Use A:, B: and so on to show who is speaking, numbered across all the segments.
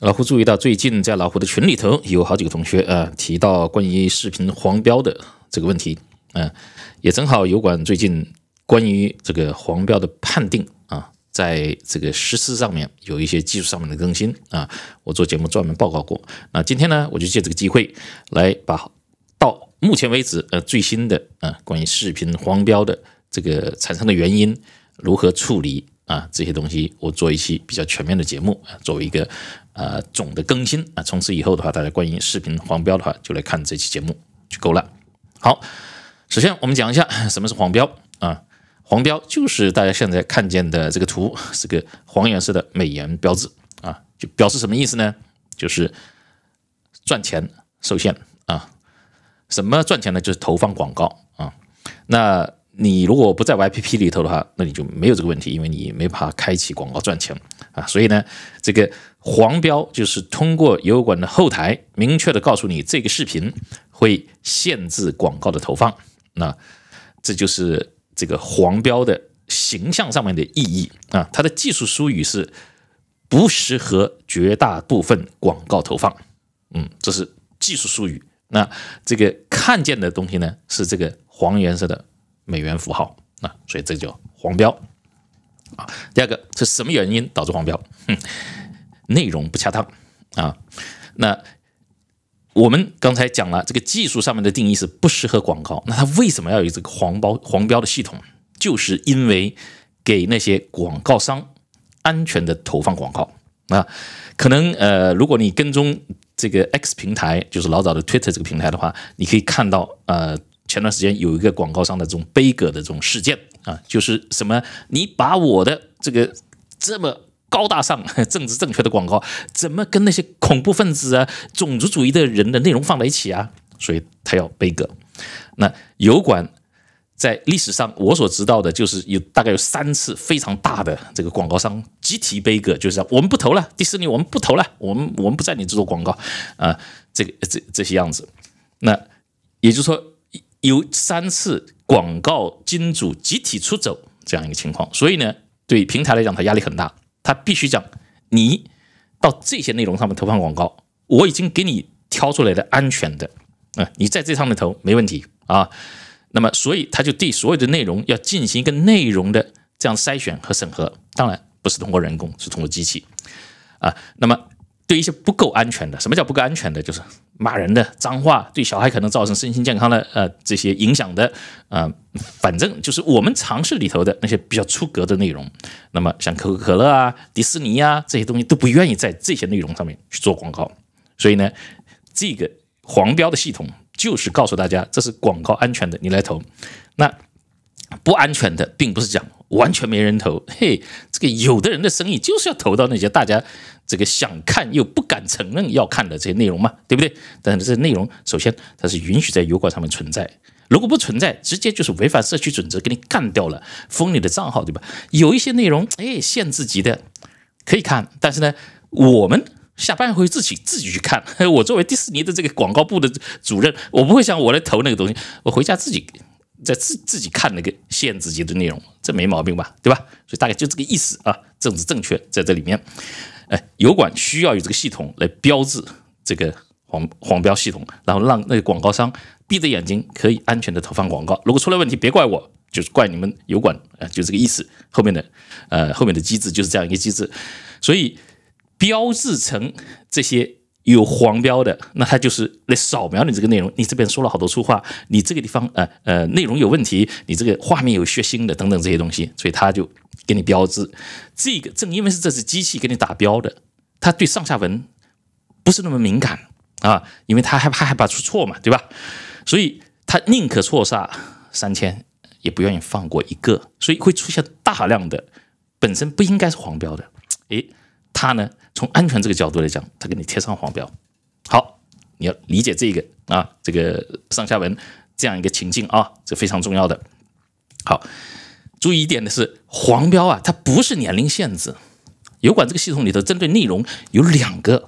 A: 老胡注意到，最近在老胡的群里头有好几个同学啊提到关于视频黄标的这个问题，嗯，也正好有管最近关于这个黄标的判定啊，在这个实施上面有一些技术上面的更新啊，我做节目专门报告过。那今天呢，我就借这个机会来把到目前为止呃最新的啊关于视频黄标的这个产生的原因如何处理。啊，这些东西我做一期比较全面的节目啊，作为一个呃总的更新啊，从此以后的话，大家关于视频黄标的话，就来看这期节目就够了。好，首先我们讲一下什么是黄标啊，黄标就是大家现在看见的这个图，这个黄颜色的美颜标志啊，就表示什么意思呢？就是赚钱受限啊，什么赚钱呢？就是投放广告啊，那。你如果不在 YPP 里头的话，那你就没有这个问题，因为你没法开启广告赚钱啊。所以呢，这个黄标就是通过油管的后台明确的告诉你，这个视频会限制广告的投放。那这就是这个黄标的形象上面的意义啊。它的技术术语是不适合绝大部分广告投放。嗯，这是技术术语。那这个看见的东西呢，是这个黄颜色的。美元符号啊，所以这就黄标啊。第二个是什么原因导致黄标？内容不恰当啊。那我们刚才讲了，这个技术上面的定义是不适合广告。那它为什么要有这个黄包黄标的系统？就是因为给那些广告商安全的投放广告啊。可能呃，如果你跟踪这个 X 平台，就是老早的 Twitter 这个平台的话，你可以看到呃。前段时间有一个广告商的这种悲歌的这种事件啊，就是什么？你把我的这个这么高大上、政治正确的广告，怎么跟那些恐怖分子啊、种族主义的人的内容放在一起啊？所以他要背歌。那油管在历史上我所知道的就是有大概有三次非常大的这个广告商集体背歌，就是我们不投了，迪士尼我们不投了，我们我们不在你制作广告啊，这个这这些样子。那也就是说。有三次广告金主集体出走这样一个情况，所以呢，对平台来讲，它压力很大，它必须讲你到这些内容上面投放广告，我已经给你挑出来的安全的，啊，你在这上面投没问题啊。那么，所以他就对所有的内容要进行一个内容的这样筛选和审核，当然不是通过人工，是通过机器啊。那么。对一些不够安全的，什么叫不够安全的？就是骂人的脏话，对小孩可能造成身心健康的呃这些影响的，啊，反正就是我们尝试里头的那些比较出格的内容。那么像可口可乐啊、迪士尼啊这些东西都不愿意在这些内容上面去做广告。所以呢，这个黄标的系统就是告诉大家，这是广告安全的，你来投。那。不安全的，并不是讲完全没人投，嘿，这个有的人的生意就是要投到那些大家这个想看又不敢承认要看的这些内容嘛，对不对？但是这些内容，首先它是允许在油管上面存在，如果不存在，直接就是违反社区准则，给你干掉了，封你的账号，对吧？有一些内容，哎，限制级的可以看，但是呢，我们下班回自己自己去看。我作为迪士尼的这个广告部的主任，我不会想我来投那个东西，我回家自己。在自自己看那个限制级的内容，这没毛病吧，对吧？所以大概就这个意思啊，政治正确在这里面。哎，油管需要有这个系统来标志这个黄黄标系统，然后让那个广告商闭着眼睛可以安全的投放广告。如果出了问题，别怪我，就是怪你们油管啊，就这个意思。后面的呃后面的机制就是这样一个机制，所以标志成这些。有黄标的，那他就是来扫描你这个内容。你这边说了好多粗话，你这个地方，呃呃，内容有问题，你这个画面有血腥的等等这些东西，所以他就给你标志。这个正因为是这是机器给你打标的，他对上下文不是那么敏感啊，因为他害怕害怕出错嘛，对吧？所以他宁可错杀三千，也不愿意放过一个，所以会出现大量的本身不应该是黄标的，诶，他呢？从安全这个角度来讲，他给你贴上黄标，好，你要理解这个啊，这个上下文这样一个情境啊，这非常重要的。好，注意一点的是，黄标啊，它不是年龄限制。油管这个系统里头，针对内容有两个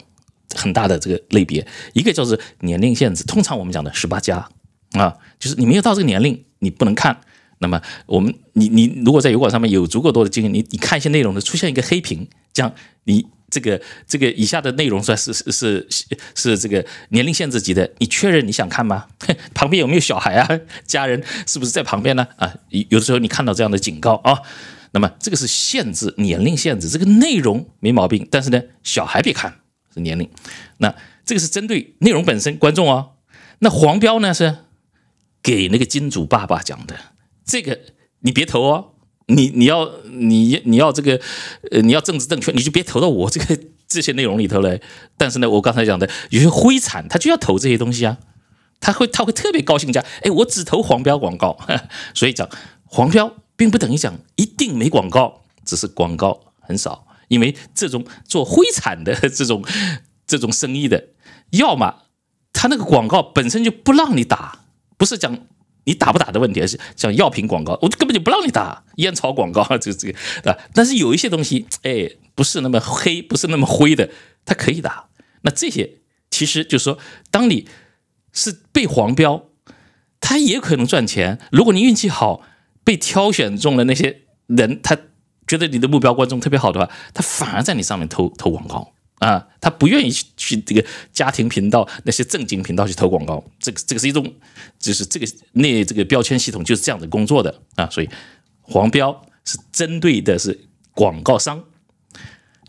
A: 很大的这个类别，一个就是年龄限制，通常我们讲的十八加啊，就是你没有到这个年龄，你不能看。那么我们你你如果在油管上面有足够多的经验，你你看一些内容呢，出现一个黑屏，这样你。这个这个以下的内容算是是是是这个年龄限制级的，你确认你想看吗？旁边有没有小孩啊？家人是不是在旁边呢？啊，有的时候你看到这样的警告啊，那么这个是限制年龄限制，这个内容没毛病，但是呢，小孩别看是年龄，那这个是针对内容本身观众哦。那黄标呢是给那个金主爸爸讲的，这个你别投哦。你你要你你要这个，呃，你要政治正确，你就别投到我这个 这些内容里头来。但是呢，我刚才讲的有些灰产，他就要投这些东西啊，他会他会特别高兴讲，哎，我只投黄标广告，所以讲黄标并不等于讲一定没广告，只是广告很少，因为这种做灰产的 这种这种生意的，要么他那个广告本身就不让你打，不是讲。你打不打的问题，还是像药品广告，我根本就不让你打；烟草广告，这这个，对吧？但是有一些东西，哎，不是那么黑，不是那么灰的，它可以打。那这些，其实就是说，当你是被黄标，他也可能赚钱。如果你运气好，被挑选中了那些人，他觉得你的目标观众特别好的话，他反而在你上面偷偷广告。啊，他不愿意去去这个家庭频道那些正经频道去投广告，这个这个是一种，就是这个那这个标签系统就是这样的工作的啊，所以黄标是针对的是广告商，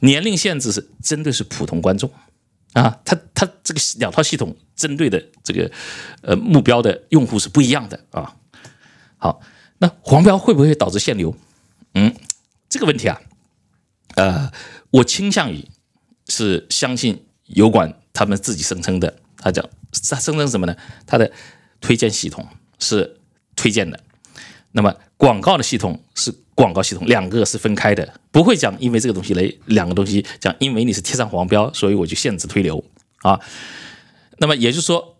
A: 年龄限制是针对是普通观众啊，他他这个两套系统针对的这个呃目标的用户是不一样的啊。好，那黄标会不会导致限流？嗯，这个问题啊，呃，我倾向于。是相信油管他们自己声称的，他讲他声称什么呢？他的推荐系统是推荐的，那么广告的系统是广告系统，两个是分开的，不会讲因为这个东西来两个东西讲因为你是贴上黄标，所以我就限制推流啊。那么也就是说，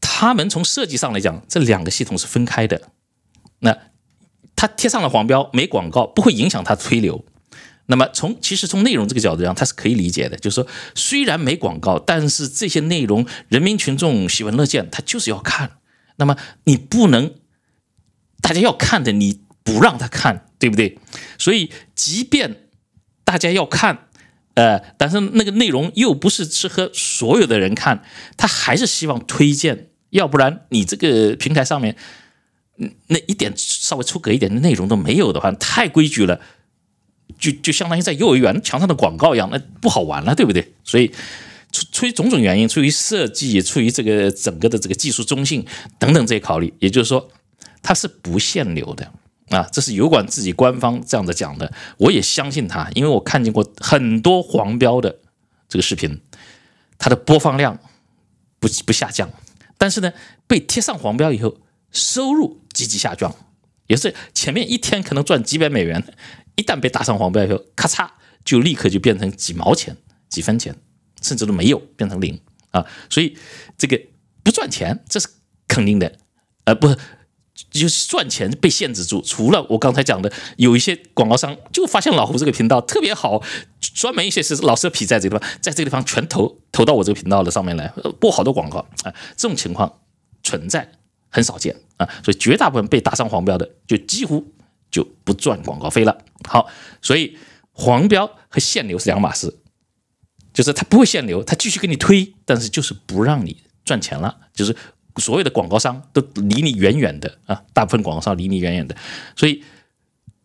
A: 他们从设计上来讲，这两个系统是分开的。那他贴上了黄标，没广告，不会影响他推流。那么从其实从内容这个角度上，它是可以理解的，就是说虽然没广告，但是这些内容人民群众喜闻乐见，他就是要看。那么你不能，大家要看的你不让他看，对不对？所以即便大家要看，呃，但是那个内容又不是适合所有的人看，他还是希望推荐，要不然你这个平台上面那一点稍微出格一点的内容都没有的话，太规矩了。就就相当于在幼儿园墙上的广告一样，那不好玩了，对不对？所以，出于种种原因，出于设计，出于这个整个的这个技术中性等等这些考虑，也就是说，它是不限流的啊，这是油管自己官方这样子讲的，我也相信它，因为我看见过很多黄标的这个视频，它的播放量不不下降，但是呢，被贴上黄标以后，收入急急下降，也是前面一天可能赚几百美元。一旦被打上黄标以后，咔嚓就立刻就变成几毛钱、几分钱，甚至都没有变成零啊！所以这个不赚钱，这是肯定的。呃，不就是赚钱被限制住。除了我刚才讲的，有一些广告商就发现老胡这个频道特别好，专门一些是老色皮在这个地方，在这个地方全投投到我这个频道的上面来播好多广告啊，这种情况存在很少见啊，所以绝大部分被打上黄标的就几乎。就不赚广告费了。好，所以黄标和限流是两码事，就是它不会限流，它继续给你推，但是就是不让你赚钱了，就是所有的广告商都离你远远的啊，大部分广告商离你远远的。所以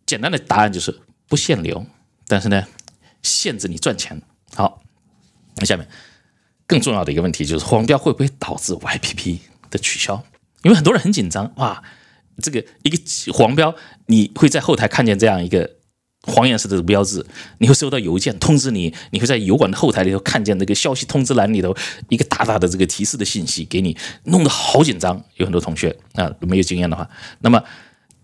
A: 简单的答案就是不限流，但是呢限制你赚钱。好，那下面更重要的一个问题就是黄标会不会导致 YPP 的取消？因为很多人很紧张哇。这个一个黄标，你会在后台看见这样一个黄颜色的标志，你会收到邮件通知你，你会在油管的后台里头看见那个消息通知栏里头一个大大的这个提示的信息，给你弄得好紧张。有很多同学啊，没有经验的话，那么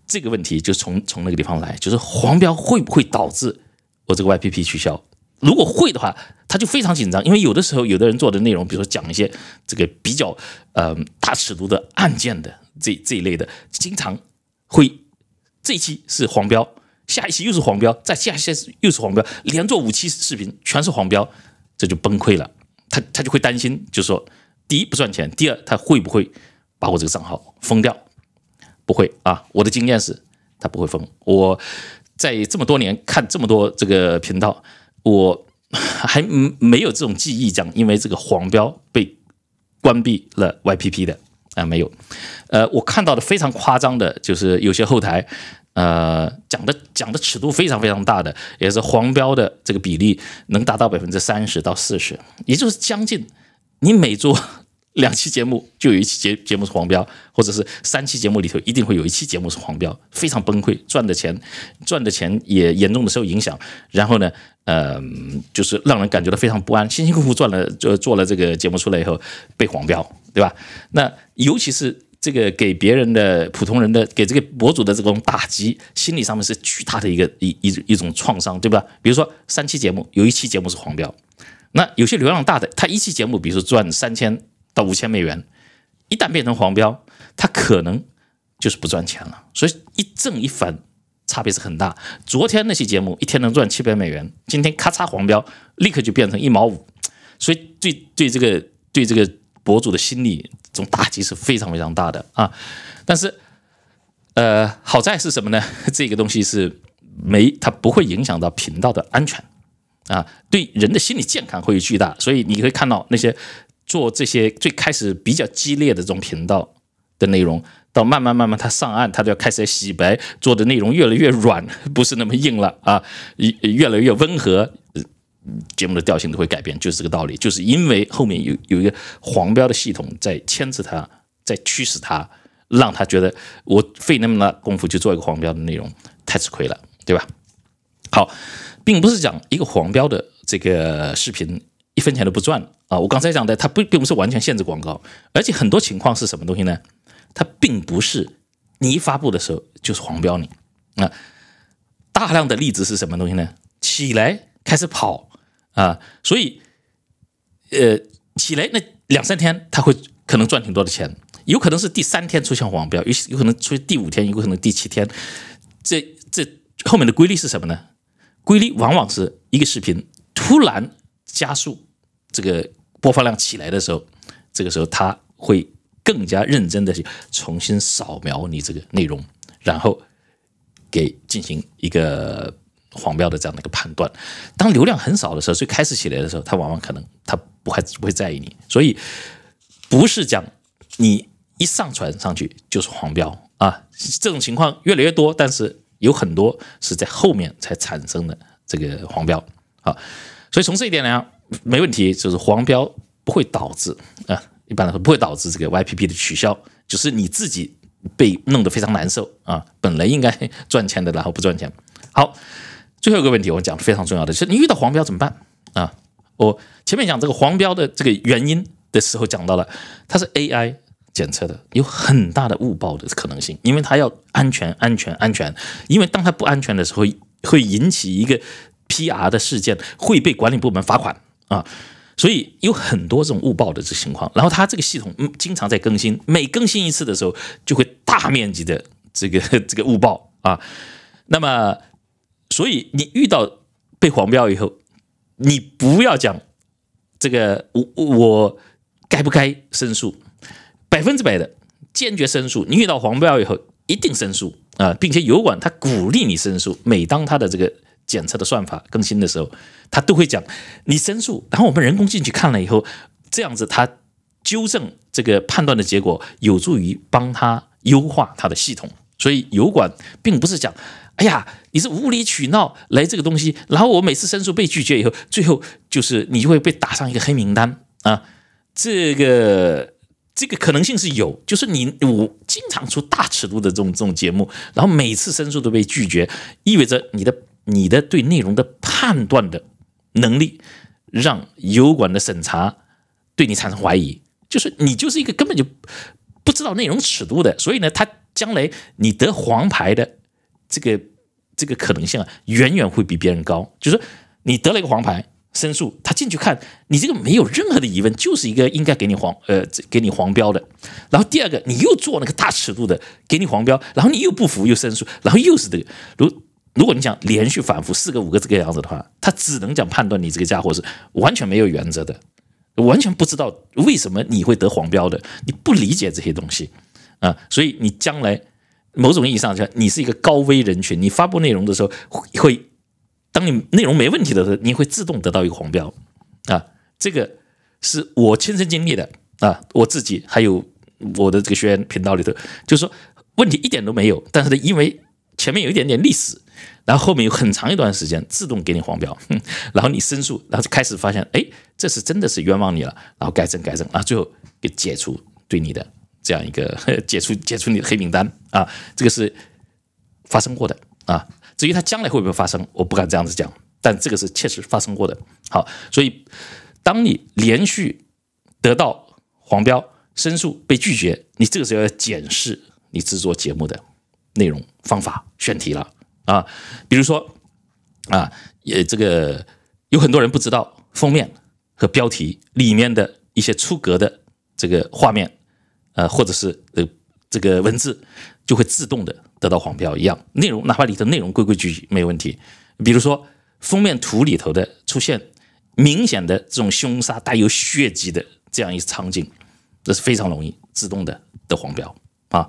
A: 这个问题就从从那个地方来，就是黄标会不会导致我这个 YPP 取消？如果会的话，他就非常紧张，因为有的时候有的人做的内容，比如说讲一些这个比较呃大尺度的案件的。这这一类的，经常会这一期是黄标，下一期又是黄标，再下一期又是黄标，连做五期视频全是黄标，这就崩溃了。他他就会担心，就说第一不赚钱，第二他会不会把我这个账号封掉？不会啊，我的经验是，他不会封。我在这么多年看这么多这个频道，我还没有这种记忆讲，因为这个黄标被关闭了 YPP 的。啊，没有，呃，我看到的非常夸张的，就是有些后台，呃，讲的讲的尺度非常非常大的，也是黄标的这个比例能达到百分之三十到四十，也就是将近你每做 两期节目就有一期节节目是黄标，或者是三期节目里头一定会有一期节目是黄标，非常崩溃，赚的钱赚的钱也严重的受影响，然后呢，呃，就是让人感觉到非常不安，辛辛苦苦赚了就做了这个节目出来以后被黄标。对吧？那尤其是这个给别人的普通人的给这个博主的这种打击，心理上面是巨大的一个一一一种创伤，对吧？比如说三期节目，有一期节目是黄标，那有些流量大的，他一期节目比如说赚三千到五千美元，一旦变成黄标，他可能就是不赚钱了。所以一正一反差别是很大。昨天那期节目一天能赚七百美元，今天咔嚓黄标，立刻就变成一毛五。所以对对这个对这个。博主的心理这种打击是非常非常大的啊！但是，呃，好在是什么呢？这个东西是没它不会影响到频道的安全啊，对人的心理健康会有巨大。所以你会看到那些做这些最开始比较激烈的这种频道的内容，到慢慢慢慢他上岸，他都要开始洗白，做的内容越来越软，不是那么硬了啊，越来越温和。节目的调性都会改变，就是这个道理，就是因为后面有有一个黄标的系统在牵制它，在驱使它，让他觉得我费那么大功夫去做一个黄标的内容太吃亏了，对吧？好，并不是讲一个黄标的这个视频一分钱都不赚啊！我刚才讲的，它不并不是完全限制广告，而且很多情况是什么东西呢？它并不是你一发布的时候就是黄标你啊，大量的例子是什么东西呢？起来开始跑。啊，所以，呃，起来那两三天，他会可能赚挺多的钱，有可能是第三天出现黄标，有有可能出现第五天，有可能第七天。这这后面的规律是什么呢？规律往往是一个视频突然加速，这个播放量起来的时候，这个时候他会更加认真的去重新扫描你这个内容，然后给进行一个。黄标”的这样的一个判断，当流量很少的时候，最开始起来的时候，他往往可能他不会不会在意你，所以不是讲你一上传上去就是黄标啊，这种情况越来越多，但是有很多是在后面才产生的这个黄标啊，所以从这一点来讲，没问题，就是黄标不会导致啊，一般来说不会导致这个 YPP 的取消，就是你自己被弄得非常难受啊，本来应该赚钱的，然后不赚钱，好。最后一个问题，我讲非常重要的，就是你遇到黄标怎么办啊？我前面讲这个黄标的这个原因的时候讲到了，它是 AI 检测的，有很大的误报的可能性，因为它要安全、安全、安全，因为当它不安全的时候，会引起一个 PR 的事件，会被管理部门罚款啊，所以有很多这种误报的这情况。然后它这个系统经常在更新，每更新一次的时候，就会大面积的这个这个误报啊，那么。所以你遇到被黄标以后，你不要讲这个我我该不该申诉，百分之百的坚决申诉。你遇到黄标以后一定申诉啊，并且油管他鼓励你申诉。每当他的这个检测的算法更新的时候，他都会讲你申诉，然后我们人工进去看了以后，这样子他纠正这个判断的结果，有助于帮他优化他的系统。所以油管并不是讲。哎呀，你是无理取闹来这个东西，然后我每次申诉被拒绝以后，最后就是你就会被打上一个黑名单啊！这个这个可能性是有，就是你我经常出大尺度的这种这种节目，然后每次申诉都被拒绝，意味着你的你的对内容的判断的能力，让油管的审查对你产生怀疑，就是你就是一个根本就不知道内容尺度的，所以呢，他将来你得黄牌的。这个这个可能性啊，远远会比别人高。就是你得了一个黄牌申诉，他进去看你这个没有任何的疑问，就是一个应该给你黄呃给你黄标的。然后第二个，你又做那个大尺度的给你黄标，然后你又不服又申诉，然后又是这个。如如果你讲连续反复四个五个这个样子的话，他只能讲判断你这个家伙是完全没有原则的，完全不知道为什么你会得黄标的，你不理解这些东西啊，所以你将来。某种意义上讲，你是一个高危人群。你发布内容的时候，会，当你内容没问题的时候，你会自动得到一个黄标，啊，这个是我亲身经历的啊，我自己还有我的这个学员频道里头，就说问题一点都没有，但是呢，因为前面有一点点历史，然后后面有很长一段时间自动给你黄标，然后你申诉，然后就开始发现，哎，这是真的是冤枉你了，然后改正改正，然后最后给解除对你的。这样一个 解除解除你的黑名单啊，这个是发生过的啊。至于它将来会不会发生，我不敢这样子讲，但这个是确实发生过的。好，所以当你连续得到黄标申诉被拒绝，你这个时候要检视你制作节目的内容、方法、选题了啊。比如说啊，也这个有很多人不知道封面和标题里面的一些出格的这个画面。呃，或者是呃，这个文字就会自动的得到黄标一样，内容哪怕你的内容规规矩矩没问题，比如说封面图里头的出现明显的这种凶杀带有血迹的这样一场景，这是非常容易自动的的黄标啊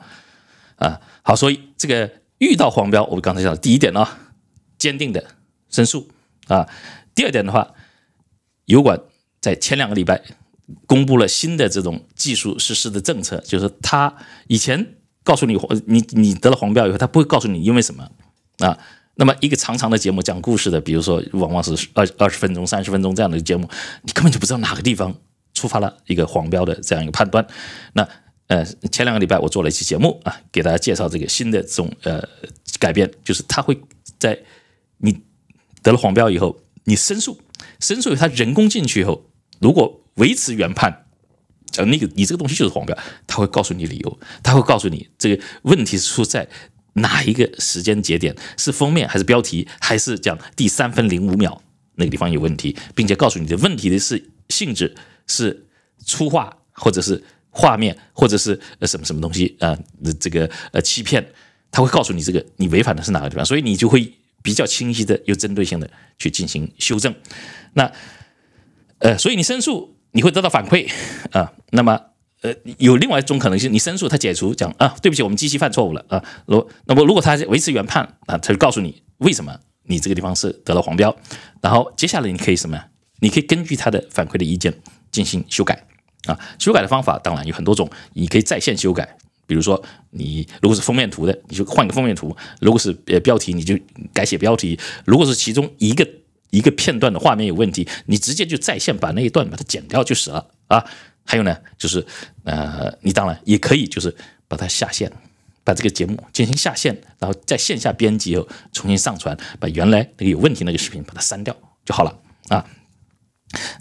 A: 啊，好，所以这个遇到黄标，我刚才讲的第一点呢，坚定的申诉啊，第二点的话，油管在前两个礼拜。公布了新的这种技术实施的政策，就是他以前告诉你，你你得了黄标以后，他不会告诉你，因为什么啊？那么一个长长的节目讲故事的，比如说往往是二二十分钟、三十分钟这样的节目，你根本就不知道哪个地方触发了一个黄标的这样一个判断。那呃，前两个礼拜我做了一期节目啊，给大家介绍这个新的这种呃改变，就是他会在你得了黄标以后，你申诉申诉以后，他人工进去以后，如果维持原判，讲那个你这个东西就是黄标，他会告诉你理由，他会告诉你这个问题出在哪一个时间节点，是封面还是标题，还是讲第三分零五秒那个地方有问题，并且告诉你的问题的是性质是粗话，或者是画面，或者是呃什么什么东西啊，这个呃欺骗，他会告诉你这个你违反的是哪个地方，所以你就会比较清晰的有针对性的去进行修正。那呃，所以你申诉。你会得到反馈，啊，那么，呃，有另外一种可能性，你申诉，他解除，讲啊，对不起，我们机器犯错误了啊，如那么如果他维持原判啊，他就告诉你为什么你这个地方是得了黄标，然后接下来你可以什么？你可以根据他的反馈的意见进行修改，啊，修改的方法当然有很多种，你可以在线修改，比如说你如果是封面图的，你就换个封面图；如果是呃标题，你就改写标题；如果是其中一个。一个片段的画面有问题，你直接就在线把那一段把它剪掉就是了啊。还有呢，就是呃，你当然也可以就是把它下线，把这个节目进行下线，然后在线下编辑后重新上传，把原来那个有问题那个视频把它删掉就好了啊。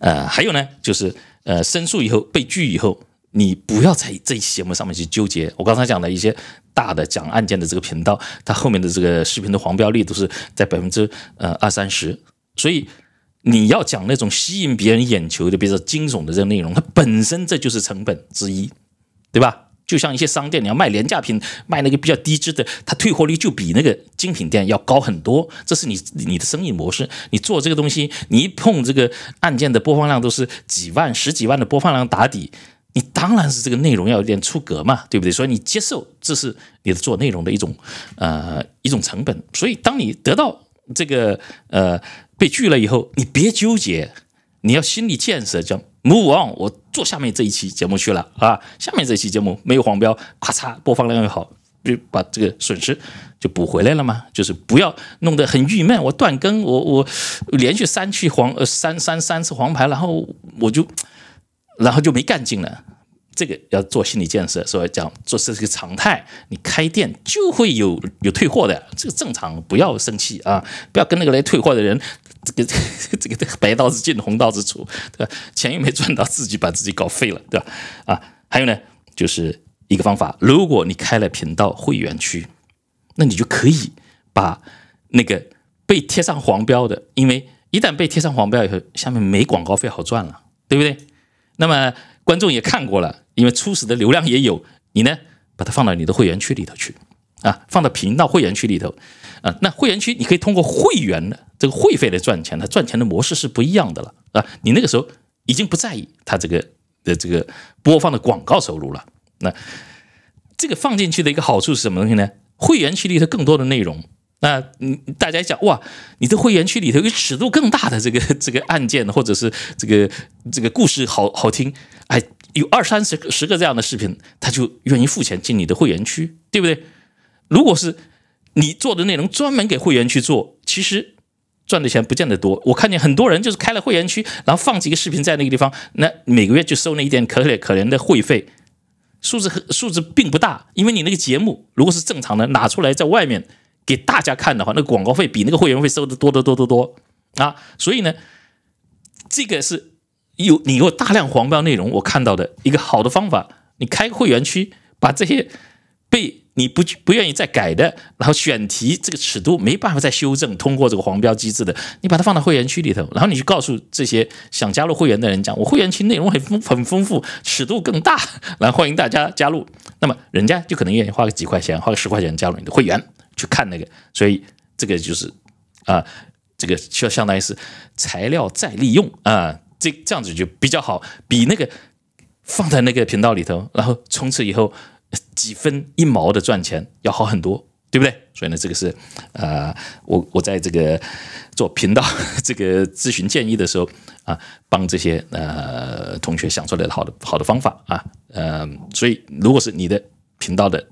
A: 呃，还有呢，就是呃，申诉以后被拒以后，你不要在这一期节目上面去纠结。我刚才讲的一些大的讲案件的这个频道，它后面的这个视频的黄标率都是在百分之呃二三十。所以，你要讲那种吸引别人眼球的，比如说惊悚的这个内容，它本身这就是成本之一，对吧？就像一些商店，你要卖廉价品，卖那个比较低质的，它退货率就比那个精品店要高很多。这是你你的生意模式，你做这个东西，你一碰这个案件的播放量都是几万、十几万的播放量打底，你当然是这个内容要有点出格嘛，对不对？所以你接受，这是你的做内容的一种，呃，一种成本。所以当你得到这个，呃。被拒了以后，你别纠结，你要心理建设，叫 move on。我做下面这一期节目去了啊，下面这期节目没有黄标，咔嚓播放量又好，就把这个损失就补回来了嘛。就是不要弄得很郁闷，我断更，我我连续三去黄，三三三次黄牌，然后我就然后就没干劲了。这个要做心理建设，所以讲做这是个常态，你开店就会有有退货的，这个正常，不要生气啊，不要跟那个来退货的人。这个 这个白刀子进红刀子出，对吧？钱又没赚到，自己把自己搞废了，对吧？啊，还有呢，就是一个方法，如果你开了频道会员区，那你就可以把那个被贴上黄标的，因为一旦被贴上黄标以后，下面没广告费好赚了，对不对？那么观众也看过了，因为初始的流量也有，你呢，把它放到你的会员区里头去。啊，放到频道会员区里头，啊，那会员区你可以通过会员的这个会费来赚钱，他赚钱的模式是不一样的了啊。你那个时候已经不在意他这个的这个播放的广告收入了。那这个放进去的一个好处是什么东西呢？会员区里头更多的内容。那你大家想哇，你的会员区里头有尺度更大的这个这个案件，或者是这个这个故事好好听，哎，有二三十十个这样的视频，他就愿意付钱进你的会员区，对不对？如果是你做的内容专门给会员去做，其实赚的钱不见得多。我看见很多人就是开了会员区，然后放几个视频在那个地方，那每个月就收那一点可怜可怜的会费，数字数字并不大。因为你那个节目如果是正常的拿出来在外面给大家看的话，那广告费比那个会员费收的多得多多多啊！所以呢，这个是有你有大量黄标内容，我看到的一个好的方法，你开个会员区把这些。你不不愿意再改的，然后选题这个尺度没办法再修正，通过这个黄标机制的，你把它放到会员区里头，然后你去告诉这些想加入会员的人讲，我会员区内容很丰很丰富，尺度更大，来 欢迎大家加入。那么人家就可能愿意花个几块钱，花个十块钱加入你的会员去看那个。所以这个就是啊，这个就相当于是材料再利用啊，这这样子就比较好，比那个放在那个频道里头，然后从此以后。几分一毛的赚钱要好很多，对不对？所以呢，这个是，呃，我我在这个做频道 这个咨询建议的时候啊，帮这些呃同学想出来的好的好的方法啊，呃，所以如果是你的频道的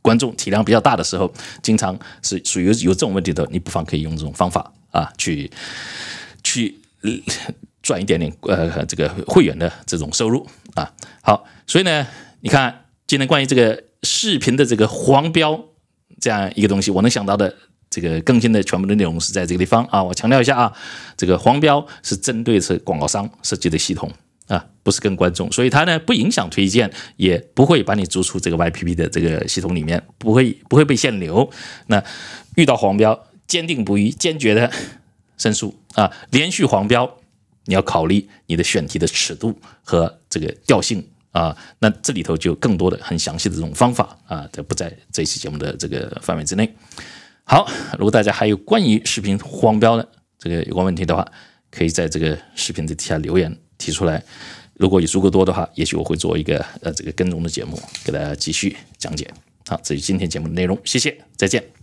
A: 观众体量比较大的时候，经常是属于有这种问题的，你不妨可以用这种方法啊，去去赚一点点呃这个会员的这种收入啊。好，所以呢，你看。今天关于这个视频的这个黄标这样一个东西，我能想到的这个更新的全部的内容是在这个地方啊。我强调一下啊，这个黄标是针对是广告商设计的系统啊，不是跟观众，所以它呢不影响推荐，也不会把你逐出这个 YPP 的这个系统里面，不会不会被限流。那遇到黄标，坚定不移、坚决的申诉啊。连续黄标，你要考虑你的选题的尺度和这个调性。啊，那这里头就更多的很详细的这种方法啊，在不在这期节目的这个范围之内。好，如果大家还有关于视频黄标的这个有关问题的话，可以在这个视频的底下留言提出来。如果有足够多的话，也许我会做一个呃这个跟踪的节目给大家继续讲解。好，这是今天节目的内容，谢谢，再见。